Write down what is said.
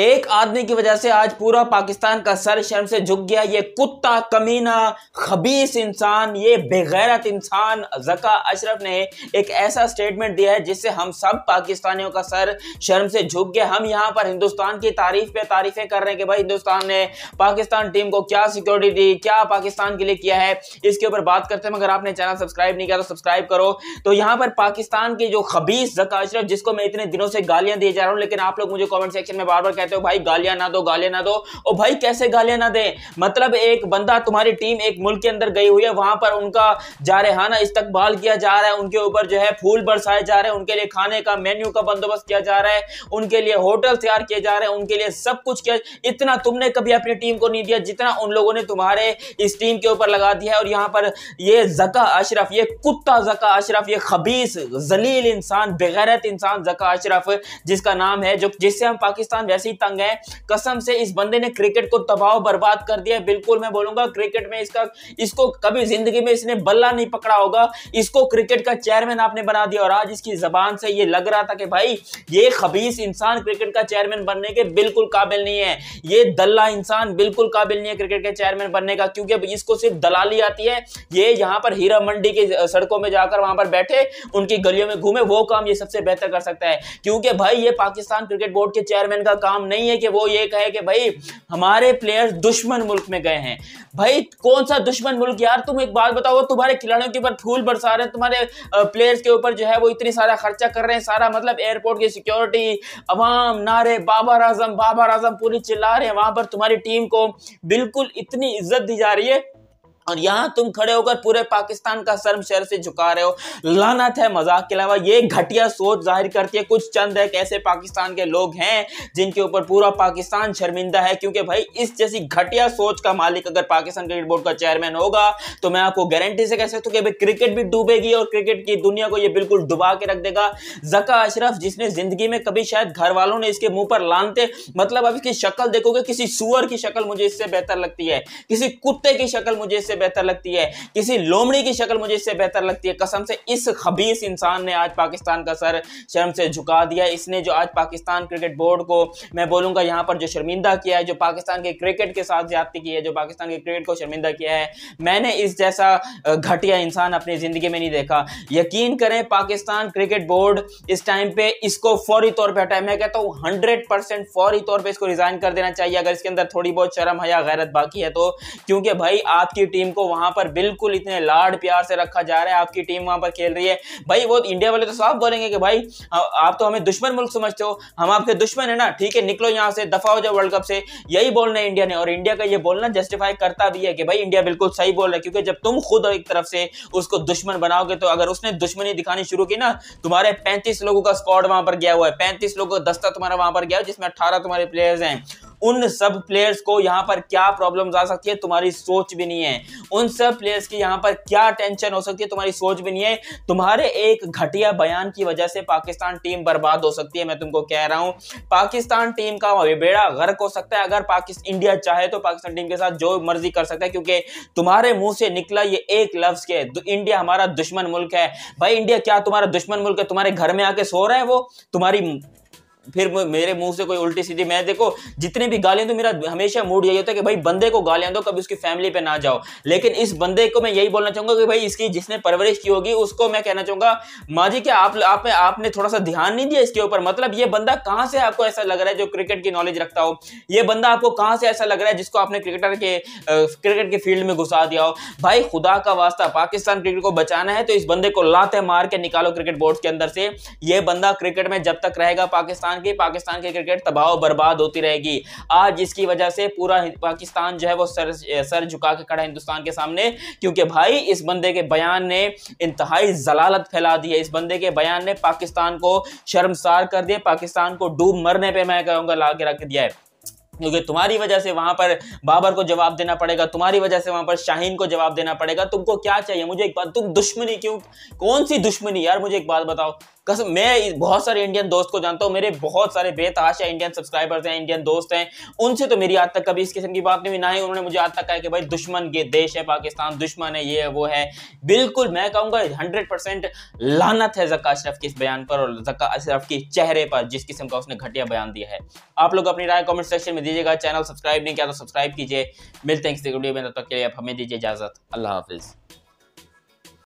एक आदमी की वजह से आज पूरा पाकिस्तान का सर शर्म से झुक गया ये कुत्ता कमीना खबीस इंसान ये बेगैरत इंसान जका अशरफ ने एक ऐसा स्टेटमेंट दिया है जिससे हम सब पाकिस्तानियों का सर शर्म से झुक गया हम यहाँ पर हिंदुस्तान की तारीफ पे तारीफें कर रहे हैं कि भाई हिंदुस्तान ने पाकिस्तान टीम को क्या सिक्योरिटी दी क्या पाकिस्तान के लिए किया है इसके ऊपर बात करते हैं मगर आपने चैनल सब्सक्राइब नहीं किया तो सब्सक्राइब करो तो यहाँ पर पाकिस्तान के जो खबीस जका अशरफ जिसको मैं इतने दिनों से गालियां दिए जा रहा हूँ लेकिन आप लोग मुझे कॉमेंट सेक्शन में बार बार कहते हो भाई गालियां ना दो गालियां ना दो और भाई कैसे गालियां ना दे मतलब एक बंदा तुम्हारी टीम एक मुल्क के अंदर गई हुई है वहां पर उनका जा जारहाना हाँ इस्तकबाल किया जा रहा है उनके ऊपर जो है फूल बरसाए जा रहे हैं उनके लिए खाने का मेन्यू का बंदोबस्त किया जा रहा है उनके लिए होटल तैयार किए जा रहे हैं उनके लिए सब कुछ किया इतना तुमने कभी अपनी टीम को नहीं दिया जितना उन लोगों ने तुम्हारे इस टीम के ऊपर लगा दिया है और यहाँ पर ये जका अशरफ ये कुत्ता जका अशरफ ये खबीस जलील इंसान बेगैरत इंसान जका अशरफ जिसका नाम है जो जिससे हम पाकिस्तान वैसे तंग है कसम से इस बंदे ने क्रिकेट को तबाह बर्बाद कर दिया बिल्कुल मैं बोलूंगा क्रिकेट में इसका इसको कभी जिंदगी में इसने बल्ला नहीं पकड़ा होगा इसको क्रिकेट का चेयरमैन आपने बना दिया और आज इसकी जबान से ये लग रहा था कि भाई ये खबीस इंसान क्रिकेट का चेयरमैन बनने के बिल्कुल काबिल नहीं है ये दल्ला इंसान बिल्कुल काबिल नहीं है क्रिकेट के चेयरमैन बनने का क्योंकि अब इसको सिर्फ दलाली आती है ये यहाँ पर हीरा मंडी के सड़कों में जाकर वहां पर बैठे उनकी गलियों में घूमे वो काम ये सबसे बेहतर कर सकता है क्योंकि भाई ये पाकिस्तान क्रिकेट बोर्ड के चेयरमैन का काम नहीं है कि वो ये कहे कि भाई हमारे प्लेयर्स दुश्मन मुल्क में गए हैं भाई कौन सा दुश्मन मुल्क यार तुम एक बात बताओ तुम्हारे खिलाड़ियों के ऊपर फूल बरसा रहे हैं तुम्हारे प्लेयर्स के ऊपर जो है वो इतनी सारा खर्चा कर रहे हैं सारा मतलब एयरपोर्ट की सिक्योरिटी अवाम नारे बाबर आजम बाबर आजम पूरी चिल्ला रहे हैं वहां पर तुम्हारी टीम को बिल्कुल इतनी इज्जत दी जा रही है और यहां तुम खड़े होकर पूरे पाकिस्तान का शर्म शर से झुका रहे हो लानत है मजाक के अलावा ये घटिया सोच जाहिर करती है कुछ चंद है कैसे पाकिस्तान के लोग हैं जिनके ऊपर पूरा पाकिस्तान शर्मिंदा है क्योंकि भाई इस जैसी घटिया सोच का मालिक अगर पाकिस्तान क्रिकेट बोर्ड का चेयरमैन होगा तो मैं आपको गारंटी से कह सकता हूँ कि भाई क्रिकेट भी डूबेगी और क्रिकेट की दुनिया को यह बिल्कुल डुबा के रख देगा जका अशरफ जिसने जिंदगी में कभी शायद घर वालों ने इसके मुंह पर लानते मतलब अब इसकी शक्ल देखोगे किसी सुअर की शक्ल मुझे इससे बेहतर लगती है किसी कुत्ते की शक्ल मुझे इससे बेहतर लगती है किसी लोमड़ी की शक्ल मुझे इससे बेहतर लगती है कसम से इस खबीस इंसान ने आज पाकिस्तान का सर शर्म से झुका दिया इसने जो आज पाकिस्तान क्रिकेट बोर्ड को मैं बोलूँगा यहाँ पर जो शर्मिंदा किया है जो पाकिस्तान के क्रिकेट के साथ ज्यादा की है जो पाकिस्तान के क्रिकेट को शर्मिंदा किया है मैंने इस जैसा घटिया इंसान अपनी ज़िंदगी में नहीं देखा यकीन करें पाकिस्तान क्रिकेट बोर्ड इस टाइम पे इसको फौरी तौर पर हटाए मैं कहता हूँ हंड्रेड परसेंट फौरी तौर पर इसको रिजाइन कर देना चाहिए अगर इसके अंदर थोड़ी बहुत शर्म है या गैरत बाकी है तो क्योंकि भाई आपकी टीम टीम को वहां पर बिल्कुल इतने लाड प्यार से रखा जा रहा है आपकी टीम वहां पर खेल रही है भाई वो इंडिया वाले तो साफ बोलेंगे कि भाई आप तो हमें दुश्मन मुल्क समझते हो हम आपके दुश्मन है ना ठीक है निकलो यहाँ से दफा हो जाओ वर्ल्ड कप से यही बोलना है इंडिया ने और इंडिया का ये बोलना जस्टिफाई करता भी है कि भाई इंडिया बिल्कुल सही बोल रहा है क्योंकि जब तुम खुद एक तरफ से उसको दुश्मन बनाओगे तो अगर उसने दुश्मनी दिखानी शुरू की ना तुम्हारे पैंतीस लोगों का स्कॉड वहां पर गया हुआ है पैंतीस लोगों का दस्ता तुम्हारा वहां पर गया जिसमें अठारह तुम्हारे प्लेयर्स हैं उन सब प्लेयर्स को यहाँ पर क्या प्रॉब्लम आ सकती है तुम्हारी सोच भी नहीं है उन सब प्लेयर्स की यहाँ पर क्या टेंशन हो सकती है तुम्हारी सोच भी नहीं है तुम्हारे एक घटिया बयान की वजह से पाकिस्तान टीम बर्बाद हो सकती है मैं तुमको कह रहा हूँ पाकिस्तान टीम का बेड़ा गर्क हो सकता है अगर पाकिस्तान इंडिया चाहे तो पाकिस्तान टीम के साथ जो मर्जी कर सकता है क्योंकि तुम्हारे मुंह से निकला ये एक लफ्ज के इंडिया हमारा दुश्मन मुल्क है भाई इंडिया क्या तुम्हारा दुश्मन मुल्क है तुम्हारे घर में आके सो रहे हैं वो तुम्हारी फिर मेरे मुंह से कोई उल्टी सीधी मैं देखो जितने भी गालियां तो मेरा हमेशा मूड यही होता है कि भाई बंदे को गालियां दो कभी उसकी फैमिली पे ना जाओ लेकिन इस बंदे को मैं यही बोलना चाहूंगा कि भाई इसकी जिसने परवरिश की होगी उसको मैं कहना चाहूंगा माँ जी क्या आप, आप आपने थोड़ा सा ध्यान नहीं दिया इसके ऊपर मतलब ये बंदा कहाँ से आपको ऐसा लग रहा है जो क्रिकेट की नॉलेज रखता हो ये बंदा आपको कहाँ से ऐसा लग रहा है जिसको आपने क्रिकेटर के क्रिकेट के फील्ड में घुसा दिया हो भाई खुदा का वास्ता पाकिस्तान क्रिकेट को बचाना है तो इस बंदे को लाते मार के निकालो क्रिकेट बोर्ड के अंदर से ये बंदा क्रिकेट में जब तक रहेगा पाकिस्तान पाकिस्तान की पाकिस्तान की क्रिकेट तबाह बर्बाद होती रहेगी आज इसकी वजह से पूरा पाकिस्तान जो है वो सर सर झुका के खड़ा हिंदुस्तान के सामने क्योंकि भाई इस बंदे के बयान ने इंतहाई जलालत फैला दी है इस बंदे के बयान ने पाकिस्तान को शर्मसार कर दिया पाकिस्तान को डूब मरने पर मैं कहूँगा ला के रख दिया है क्योंकि तुम्हारी वजह से वहां पर बाबर को जवाब देना पड़ेगा तुम्हारी वजह से वहां पर शाहीन को जवाब देना पड़ेगा तुमको क्या चाहिए मुझे एक बात तुम दुश्मनी क्यों कौन सी दुश्मनी यार मुझे एक बात बताओ कसम मैं बहुत सारे इंडियन दोस्त को जानता हूँ मेरे बहुत सारे बेतहाशा इंडियन सब्सक्राइबर्स हैं इंडियन दोस्त हैं उनसे तो मेरी आज तक कभी इस किस्म की बात नहीं हुई ना ही उन्होंने मुझे आज तक कहा कि भाई दुश्मन के देश है पाकिस्तान दुश्मन है ये है वो है बिल्कुल मैं कहूँगा हंड्रेड परसेंट लानत है जक्का अशरफ के इस बयान पर और जक्का अशरफ के चेहरे पर जिस किस्म का उसने घटिया बयान दिया है आप लोग अपनी राय कॉमेंट सेक्शन में दीजिएगा चैनल सब्सक्राइब नहीं किया तो सब्सक्राइब कीजिए मिलते हैं किसी वीडियो में तब तक के लिए आप हमें दीजिए इजाज़त अल्लाह हाफिज़